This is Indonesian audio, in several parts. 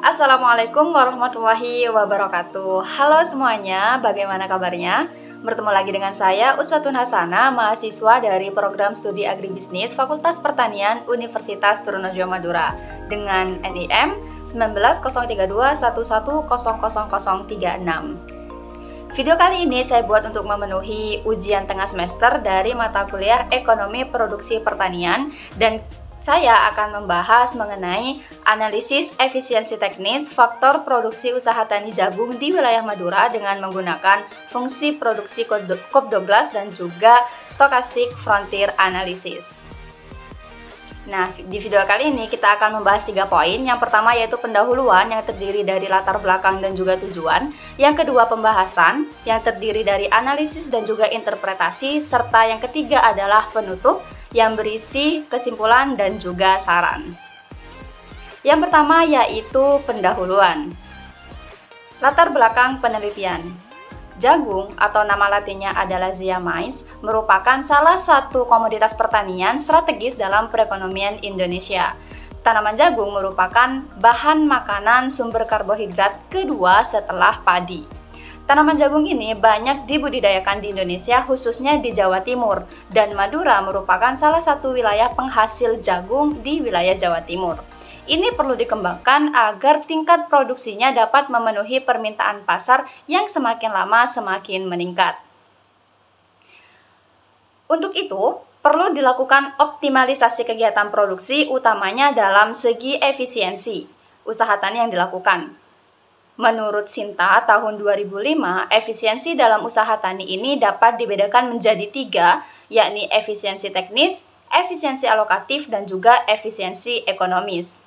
Assalamualaikum warahmatullahi wabarakatuh Halo semuanya, bagaimana kabarnya? Bertemu lagi dengan saya Uswatun Hasana, mahasiswa dari Program Studi Agribisnis Fakultas Pertanian Universitas Trunojo Madura dengan NIM 1903211000036. Video kali ini saya buat untuk memenuhi ujian tengah semester dari mata kuliah Ekonomi Produksi Pertanian dan saya akan membahas mengenai analisis efisiensi teknis faktor produksi usaha tani jagung di wilayah Madura dengan menggunakan fungsi produksi Cobb Douglas dan juga stokastik Frontier Analysis. Nah, di video kali ini kita akan membahas tiga poin. Yang pertama yaitu pendahuluan yang terdiri dari latar belakang dan juga tujuan. Yang kedua pembahasan yang terdiri dari analisis dan juga interpretasi. Serta yang ketiga adalah penutup yang berisi kesimpulan dan juga saran. Yang pertama yaitu pendahuluan. Latar belakang penelitian. Jagung atau nama latinnya adalah Ziamais merupakan salah satu komoditas pertanian strategis dalam perekonomian Indonesia. Tanaman jagung merupakan bahan makanan sumber karbohidrat kedua setelah padi. Tanaman jagung ini banyak dibudidayakan di Indonesia khususnya di Jawa Timur dan Madura merupakan salah satu wilayah penghasil jagung di wilayah Jawa Timur. Ini perlu dikembangkan agar tingkat produksinya dapat memenuhi permintaan pasar yang semakin lama semakin meningkat. Untuk itu, perlu dilakukan optimalisasi kegiatan produksi utamanya dalam segi efisiensi usaha yang dilakukan. Menurut Sinta, tahun 2005, efisiensi dalam usaha tani ini dapat dibedakan menjadi tiga, yakni efisiensi teknis, efisiensi alokatif, dan juga efisiensi ekonomis.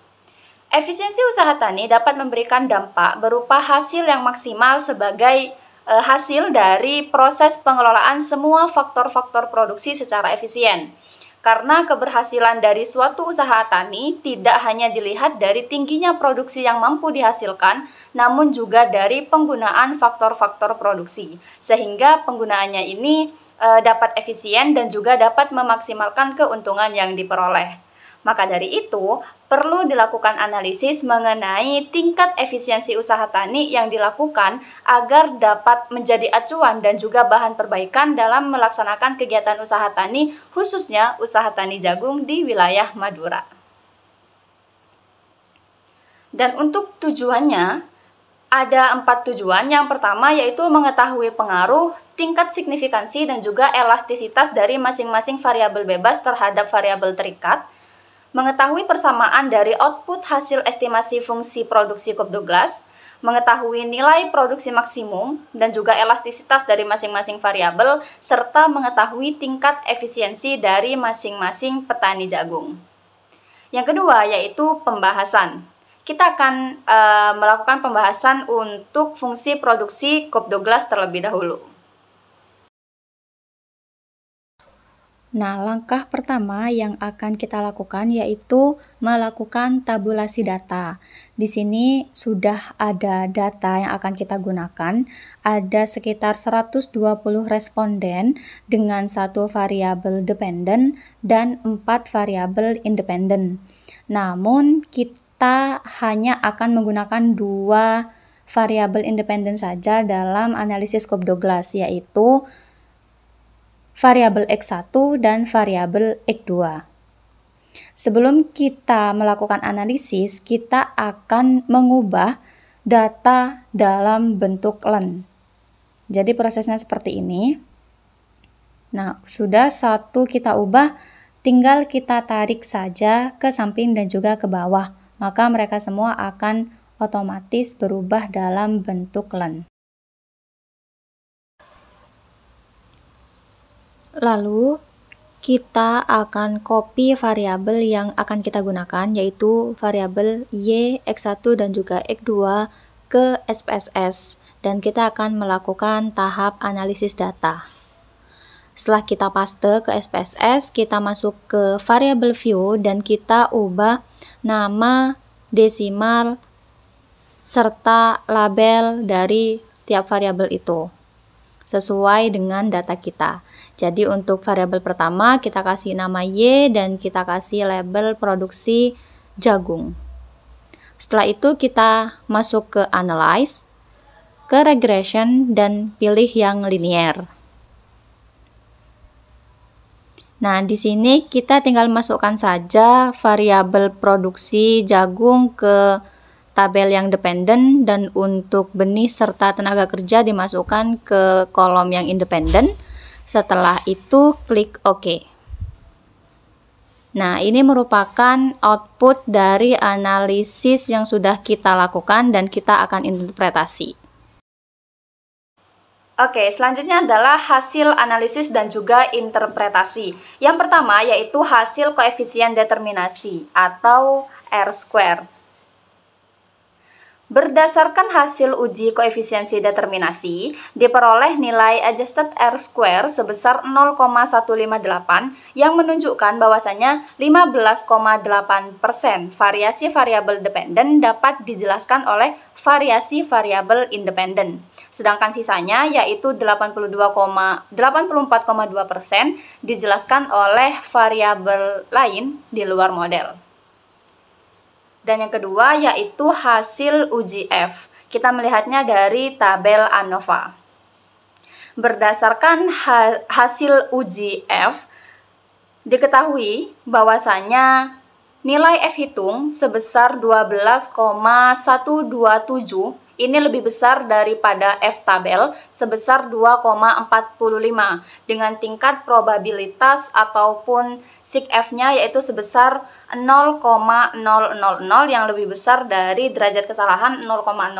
Efisiensi usaha tani dapat memberikan dampak berupa hasil yang maksimal sebagai e, hasil dari proses pengelolaan semua faktor-faktor produksi secara efisien. Karena keberhasilan dari suatu usaha tani tidak hanya dilihat dari tingginya produksi yang mampu dihasilkan, namun juga dari penggunaan faktor-faktor produksi, sehingga penggunaannya ini eh, dapat efisien dan juga dapat memaksimalkan keuntungan yang diperoleh. Maka dari itu, perlu dilakukan analisis mengenai tingkat efisiensi usaha tani yang dilakukan agar dapat menjadi acuan dan juga bahan perbaikan dalam melaksanakan kegiatan usaha tani, khususnya usaha tani jagung di wilayah Madura. Dan untuk tujuannya, ada empat tujuan. Yang pertama yaitu mengetahui pengaruh, tingkat signifikansi, dan juga elastisitas dari masing-masing variabel bebas terhadap variabel terikat mengetahui persamaan dari output hasil estimasi fungsi produksi Cobb Douglas, mengetahui nilai produksi maksimum dan juga elastisitas dari masing-masing variabel serta mengetahui tingkat efisiensi dari masing-masing petani jagung. Yang kedua yaitu pembahasan kita akan e, melakukan pembahasan untuk fungsi produksi Cobb Douglas terlebih dahulu. Nah, langkah pertama yang akan kita lakukan yaitu melakukan tabulasi data. Di sini sudah ada data yang akan kita gunakan, ada sekitar 120 responden dengan satu variabel dependen dan empat variabel independen. Namun kita hanya akan menggunakan dua variabel independen saja dalam analisis Cobb Douglas yaitu variabel X1 dan variabel X2. Sebelum kita melakukan analisis, kita akan mengubah data dalam bentuk len. Jadi prosesnya seperti ini. Nah, sudah satu kita ubah, tinggal kita tarik saja ke samping dan juga ke bawah. Maka mereka semua akan otomatis berubah dalam bentuk len. Lalu, kita akan copy variabel yang akan kita gunakan yaitu variabel y, x1 dan juga x2 ke SPSS dan kita akan melakukan tahap analisis data. Setelah kita paste ke SPSS, kita masuk ke variabel view dan kita ubah nama desimal serta label dari tiap variabel itu sesuai dengan data kita. Jadi untuk variabel pertama kita kasih nama Y dan kita kasih label produksi jagung. Setelah itu kita masuk ke analyze, ke regression dan pilih yang linear. Nah, di sini kita tinggal masukkan saja variabel produksi jagung ke tabel yang dependent dan untuk benih serta tenaga kerja dimasukkan ke kolom yang independent. Setelah itu klik OK. Nah, ini merupakan output dari analisis yang sudah kita lakukan dan kita akan interpretasi. Oke, selanjutnya adalah hasil analisis dan juga interpretasi. Yang pertama yaitu hasil koefisien determinasi atau R square. Berdasarkan hasil uji koefisiensi determinasi, diperoleh nilai adjusted R square sebesar 0,158 yang menunjukkan bahwasanya 15,8% variasi variabel dependen dapat dijelaskan oleh variasi variabel independen. Sedangkan sisanya yaitu 84,2% dijelaskan oleh variabel lain di luar model. Dan yang kedua yaitu hasil uji F. Kita melihatnya dari tabel ANOVA. Berdasarkan ha hasil uji F, diketahui bahwasannya nilai F hitung sebesar 12,127 ini lebih besar daripada F tabel sebesar 2,45 dengan tingkat probabilitas ataupun sig F-nya yaitu sebesar 0,000 yang lebih besar dari derajat kesalahan 0,05.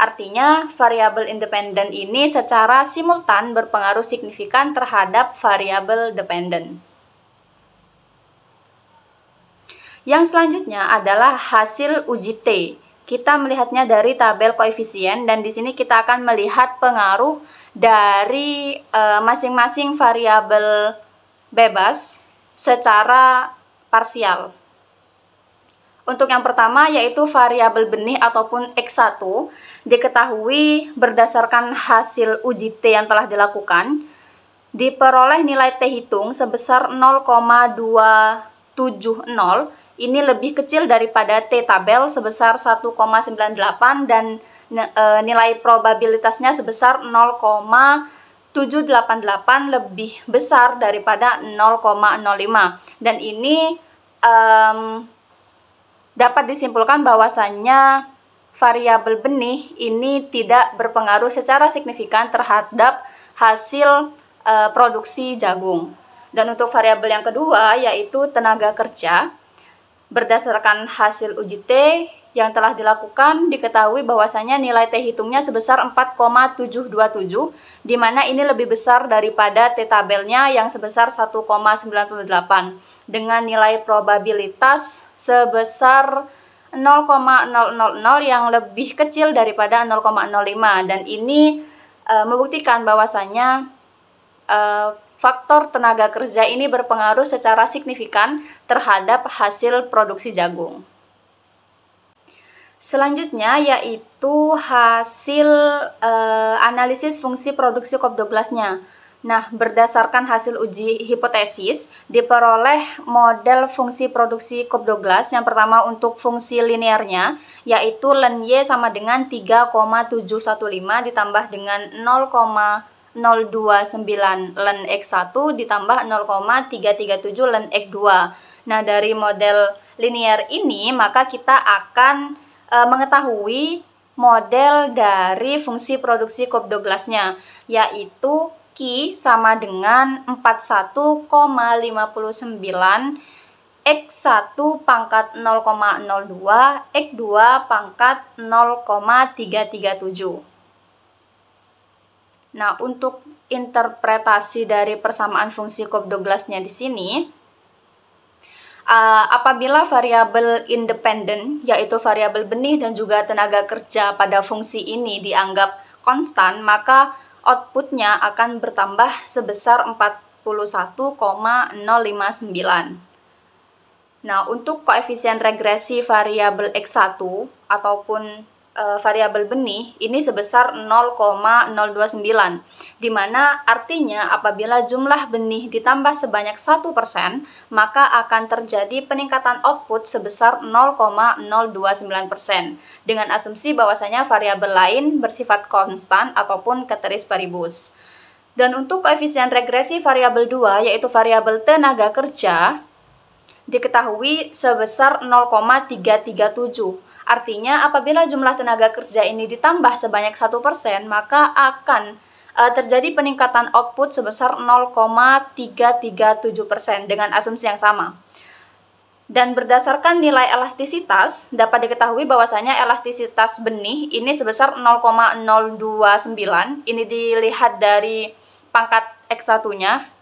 Artinya, variabel independen ini secara simultan berpengaruh signifikan terhadap variabel dependen. Yang selanjutnya adalah hasil uji T. Kita melihatnya dari tabel koefisien dan di sini kita akan melihat pengaruh dari eh, masing-masing e, variabel bebas secara parsial. Untuk yang pertama yaitu variabel benih ataupun X1 diketahui berdasarkan hasil uji T yang telah dilakukan diperoleh nilai T hitung sebesar 0,270 ini lebih kecil daripada T tabel sebesar 1,98 dan e, nilai probabilitasnya sebesar 0, 788 lebih besar daripada 0,05 dan ini um, dapat disimpulkan bahwasannya variabel benih ini tidak berpengaruh secara signifikan terhadap hasil uh, produksi jagung. Dan untuk variabel yang kedua yaitu tenaga kerja berdasarkan hasil uji T yang telah dilakukan diketahui bahwasanya nilai T hitungnya sebesar 4,727 di mana ini lebih besar daripada T tabelnya yang sebesar 1,98 dengan nilai probabilitas sebesar 0,000 yang lebih kecil daripada 0,05 dan ini e, membuktikan bahwasanya e, faktor tenaga kerja ini berpengaruh secara signifikan terhadap hasil produksi jagung. Selanjutnya yaitu hasil e, analisis fungsi produksi Cobb Douglasnya. Nah, berdasarkan hasil uji hipotesis diperoleh model fungsi produksi Cobb Douglas yang pertama untuk fungsi linearnya yaitu len y sama dengan 3,715 ditambah dengan 0,029 len x1 ditambah 0,337 len x2. Nah, dari model linear ini maka kita akan Eh, mengetahui model dari fungsi produksi Cobb Douglasnya yaitu Q sama dengan 41,59 X1 pangkat 0,02 X2 pangkat 0,337 Nah, untuk interpretasi dari persamaan fungsi Cobb Douglasnya di sini, uh, apabila variabel independen yaitu variabel benih dan juga tenaga kerja pada fungsi ini dianggap konstan, maka outputnya akan bertambah sebesar 41,059. Nah, untuk koefisien regresi variabel X1 ataupun uh, variabel benih ini sebesar 0,029 dimana artinya apabila jumlah benih ditambah sebanyak 1% maka akan terjadi peningkatan output sebesar 0,029% dengan asumsi bahwasanya variabel lain bersifat konstan ataupun keteris paribus. Dan untuk koefisien regresi variabel 2 yaitu variabel tenaga kerja diketahui sebesar 0,337 Artinya, apabila jumlah tenaga kerja ini ditambah sebanyak 1%, maka akan uh, terjadi peningkatan output sebesar 0,337% dengan asumsi yang sama. Dan berdasarkan nilai elastisitas, dapat diketahui bahwasanya elastisitas benih ini sebesar 0,029. Ini dilihat dari pangkat X1-nya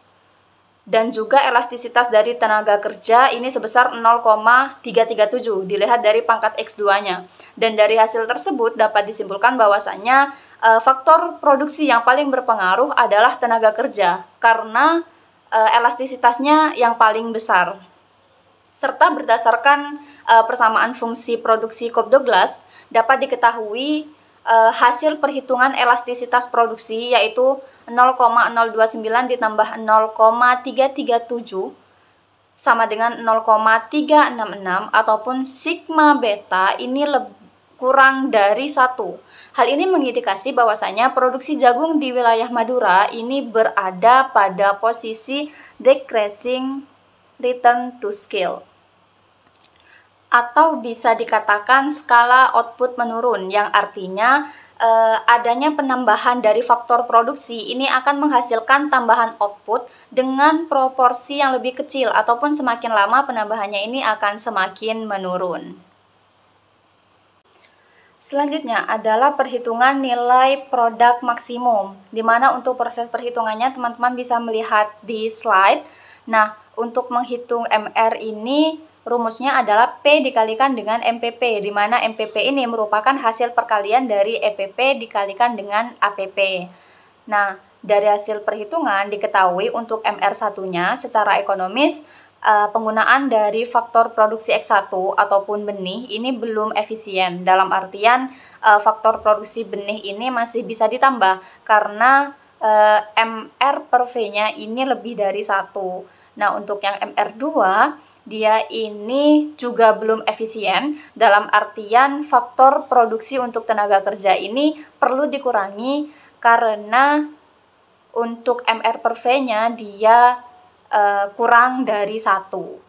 dan juga elastisitas dari tenaga kerja ini sebesar 0,337 dilihat dari pangkat X2-nya. Dan dari hasil tersebut dapat disimpulkan bahwasannya e, faktor produksi yang paling berpengaruh adalah tenaga kerja karena e, elastisitasnya yang paling besar. Serta berdasarkan e, persamaan fungsi produksi Cobb Douglas dapat diketahui e, hasil perhitungan elastisitas produksi yaitu 0,029 ditambah 0,337 sama dengan 0,366 ataupun sigma beta ini kurang dari satu. Hal ini mengindikasi bahwasanya produksi jagung di wilayah Madura ini berada pada posisi decreasing return to scale atau bisa dikatakan skala output menurun yang artinya eh, adanya penambahan dari faktor produksi ini akan menghasilkan tambahan output dengan proporsi yang lebih kecil ataupun semakin lama penambahannya ini akan semakin menurun. Selanjutnya adalah perhitungan nilai produk maksimum, di mana untuk proses perhitungannya teman-teman bisa melihat di slide. Nah, untuk menghitung MR ini rumusnya adalah P dikalikan dengan MPP, di mana MPP ini merupakan hasil perkalian dari EPP dikalikan dengan APP. Nah, dari hasil perhitungan diketahui untuk MR1-nya secara ekonomis eh, penggunaan dari faktor produksi X1 ataupun benih ini belum efisien. Dalam artian eh, faktor produksi benih ini masih bisa ditambah karena eh, MR per V-nya ini lebih dari satu. Nah, untuk yang MR2 dia ini juga belum efisien dalam artian faktor produksi untuk tenaga kerja ini perlu dikurangi karena untuk MR per V-nya dia uh, kurang dari satu.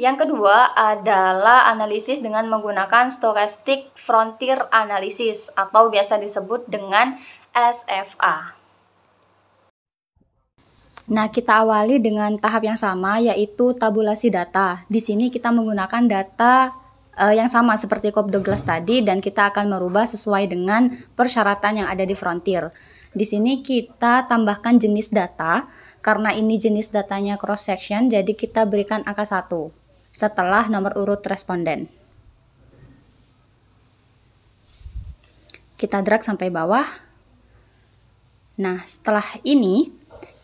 Yang kedua adalah analisis dengan menggunakan stochastic frontier analysis atau biasa disebut dengan SFA. Nah, kita awali dengan tahap yang sama, yaitu tabulasi data. Di sini kita menggunakan data uh, yang sama seperti Cobb Douglas tadi dan kita akan merubah sesuai dengan persyaratan yang ada di frontier. Di sini kita tambahkan jenis data karena ini jenis datanya cross section jadi kita berikan angka 1 setelah nomor urut responden. Kita drag sampai bawah. Nah, setelah ini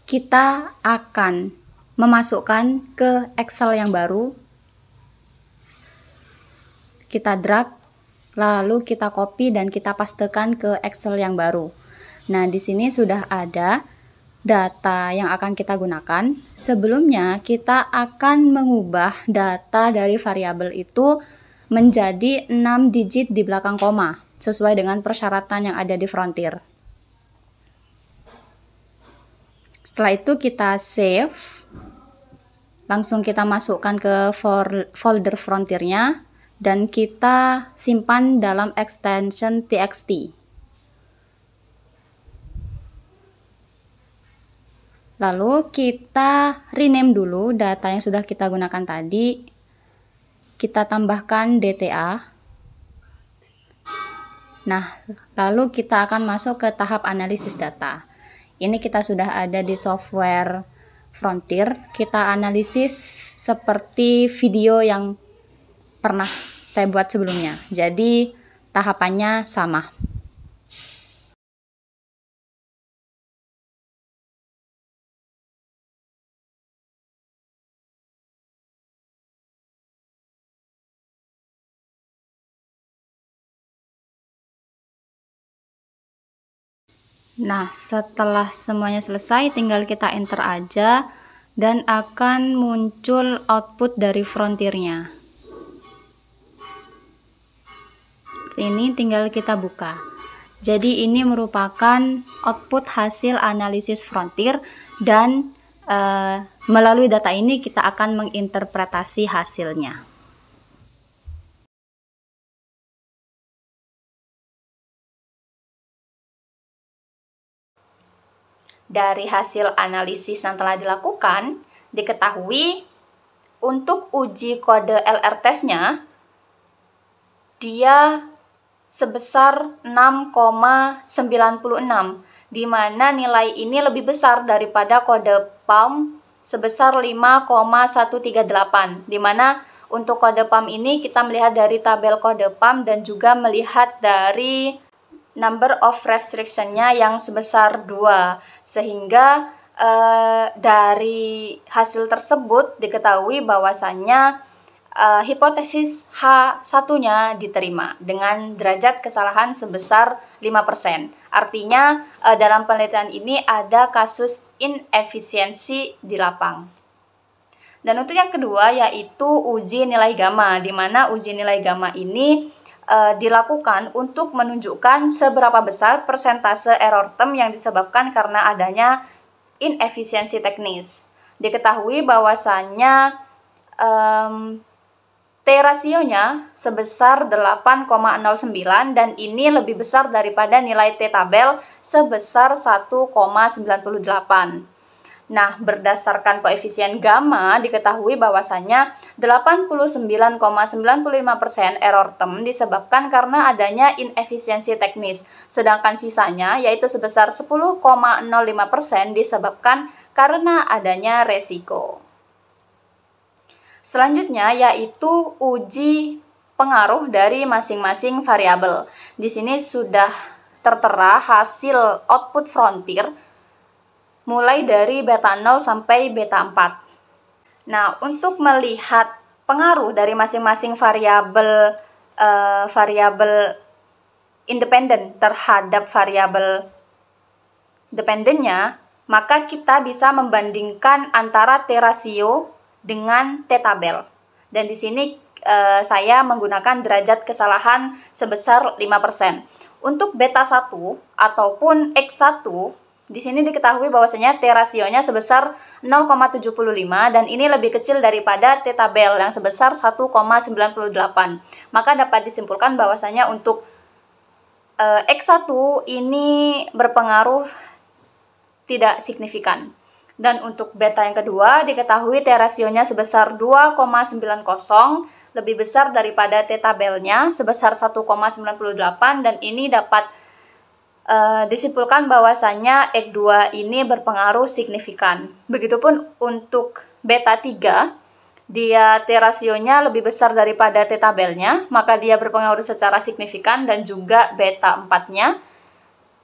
kita akan memasukkan ke Excel yang baru. Kita drag, lalu kita copy dan kita pastekan ke Excel yang baru. Nah, di sini sudah ada data yang akan kita gunakan. Sebelumnya, kita akan mengubah data dari variabel itu menjadi 6 digit di belakang koma sesuai dengan persyaratan yang ada di frontier. Setelah itu kita save. Langsung kita masukkan ke folder frontiernya dan kita simpan dalam extension txt. Lalu kita rename dulu data yang sudah kita gunakan tadi. Kita tambahkan DTA. Nah, lalu kita akan masuk ke tahap analisis data. Ini kita sudah ada di software Frontier. Kita analisis seperti video yang pernah saya buat sebelumnya. Jadi tahapannya sama. Nah, setelah semuanya selesai, tinggal kita enter aja dan akan muncul output dari frontirnya. Ini tinggal kita buka. Jadi ini merupakan output hasil analisis frontir dan e, melalui data ini kita akan menginterpretasi hasilnya. dari hasil analisis yang telah dilakukan, diketahui untuk uji kode LR testnya, dia sebesar 6,96, di mana nilai ini lebih besar daripada kode PAM sebesar 5,138, di mana untuk kode PAM ini kita melihat dari tabel kode PAM dan juga melihat dari number of restrictionnya yang sebesar 2 sehingga uh, dari hasil tersebut diketahui bahwasannya uh, hipotesis H satunya diterima dengan derajat kesalahan sebesar 5%. Artinya uh, dalam penelitian ini ada kasus inefisiensi di lapang. Dan untuk yang kedua yaitu uji nilai gamma, di mana uji nilai gamma ini e, dilakukan untuk menunjukkan seberapa besar persentase error term yang disebabkan karena adanya inefisiensi teknis. Diketahui bahwasannya um, T rasionya sebesar 8,09 dan ini lebih besar daripada nilai T tabel sebesar 1,98. Nah, berdasarkan koefisien gamma diketahui bahwasannya 89,95% error term disebabkan karena adanya inefisiensi teknis, sedangkan sisanya yaitu sebesar 10,05% disebabkan karena adanya resiko. Selanjutnya yaitu uji pengaruh dari masing-masing variabel. Di sini sudah tertera hasil output frontier mulai dari beta 0 sampai beta 4. Nah, untuk melihat pengaruh dari masing-masing variabel uh, variabel independen terhadap variabel dependennya, maka kita bisa membandingkan antara t rasio dengan t tabel. Dan di sini uh, saya menggunakan derajat kesalahan sebesar 5%. Untuk beta 1 ataupun x1 di sini diketahui bahwasanya T rasionya sebesar 0,75 dan ini lebih kecil daripada T tabel yang sebesar 1,98. Maka dapat disimpulkan bahwasanya untuk e, eh, X1 ini berpengaruh tidak signifikan. Dan untuk beta yang kedua diketahui T rasionya sebesar 2,90 lebih besar daripada T tabelnya sebesar 1,98 dan ini dapat Uh, disimpulkan bahwasannya X 2 ini berpengaruh signifikan. Begitupun untuk beta 3, dia T rasionya lebih besar daripada T tabelnya, maka dia berpengaruh secara signifikan dan juga beta 4-nya,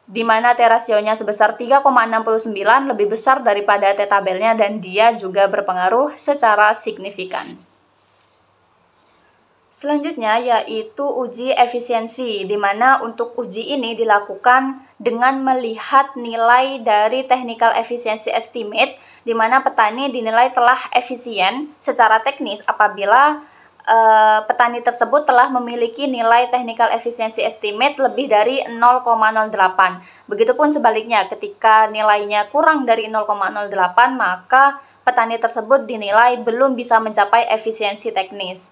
di mana T rasionya sebesar 3,69 lebih besar daripada T tabelnya dan dia juga berpengaruh secara signifikan. Selanjutnya yaitu uji efisiensi, di mana untuk uji ini dilakukan dengan melihat nilai dari technical efficiency estimate, di mana petani dinilai telah efisien secara teknis apabila e, petani tersebut telah memiliki nilai technical efficiency estimate lebih dari 0,08. Begitupun sebaliknya, ketika nilainya kurang dari 0,08, maka petani tersebut dinilai belum bisa mencapai efisiensi teknis.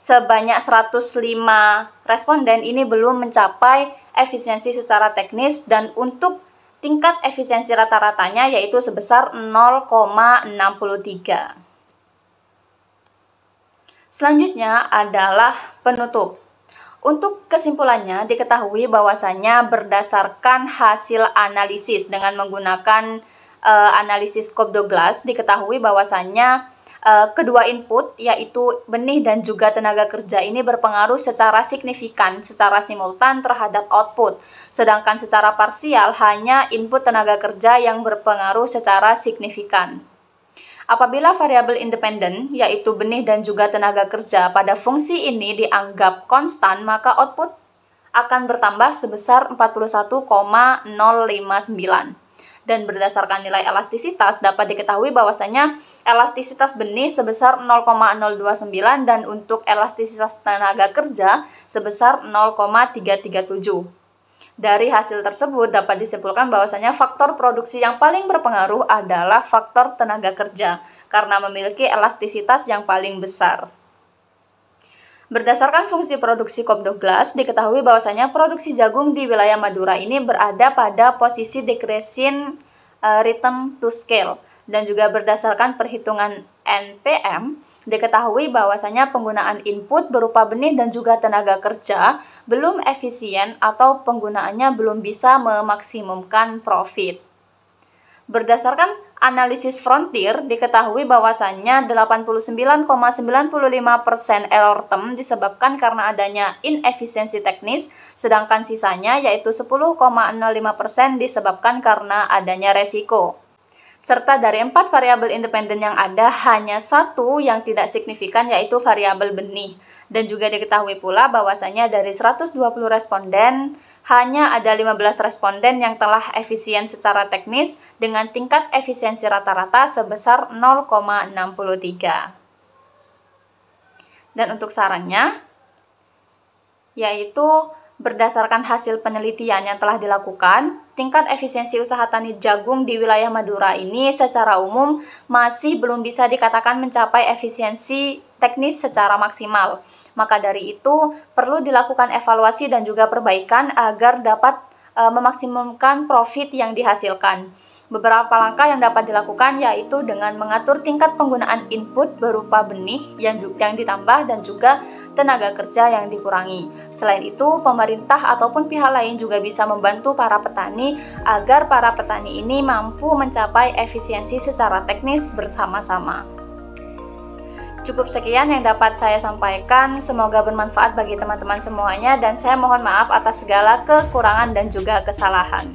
sebanyak 105 responden ini belum mencapai efisiensi secara teknis dan untuk tingkat efisiensi rata-ratanya yaitu sebesar 0,63. Selanjutnya adalah penutup. Untuk kesimpulannya diketahui bahwasannya berdasarkan hasil analisis dengan menggunakan e, analisis Cobb Douglas diketahui bahwasannya Uh, kedua input yaitu benih dan juga tenaga kerja ini berpengaruh secara signifikan secara simultan terhadap output. Sedangkan secara parsial hanya input tenaga kerja yang berpengaruh secara signifikan. Apabila variabel independen yaitu benih dan juga tenaga kerja pada fungsi ini dianggap konstan, maka output akan bertambah sebesar 41,059 dan berdasarkan nilai elastisitas dapat diketahui bahwasanya elastisitas benih sebesar 0,029 dan untuk elastisitas tenaga kerja sebesar 0,337. Dari hasil tersebut dapat disimpulkan bahwasanya faktor produksi yang paling berpengaruh adalah faktor tenaga kerja karena memiliki elastisitas yang paling besar. Berdasarkan fungsi produksi Glass, diketahui bahwasanya produksi jagung di wilayah Madura ini berada pada posisi decreasing uh, eh, rhythm to scale dan juga berdasarkan perhitungan NPM diketahui bahwasanya penggunaan input berupa benih dan juga tenaga kerja belum efisien atau penggunaannya belum bisa memaksimumkan profit. Berdasarkan analisis Frontier diketahui bahwasannya 89,95% persen error term disebabkan karena adanya inefisiensi teknis, sedangkan sisanya yaitu 10,05% disebabkan karena adanya resiko. Serta dari empat variabel independen yang ada, hanya satu yang tidak signifikan yaitu variabel benih. Dan juga diketahui pula bahwasannya dari 120 responden, hanya ada 15 responden yang telah efisien secara teknis dengan tingkat efisiensi rata-rata sebesar 0,63. Dan untuk sarannya, yaitu berdasarkan hasil penelitian yang telah dilakukan, tingkat efisiensi usaha tani jagung di wilayah Madura ini secara umum masih belum bisa dikatakan mencapai efisiensi teknis secara maksimal. Maka dari itu, perlu dilakukan evaluasi dan juga perbaikan agar dapat e, memaksimumkan profit yang dihasilkan. Beberapa langkah yang dapat dilakukan yaitu dengan mengatur tingkat penggunaan input berupa benih yang, yang ditambah dan juga tenaga kerja yang dikurangi. Selain itu, pemerintah ataupun pihak lain juga bisa membantu para petani agar para petani ini mampu mencapai efisiensi secara teknis bersama-sama. Cukup sekian yang dapat saya sampaikan. Semoga bermanfaat bagi teman-teman semuanya dan saya mohon maaf atas segala kekurangan dan juga kesalahan.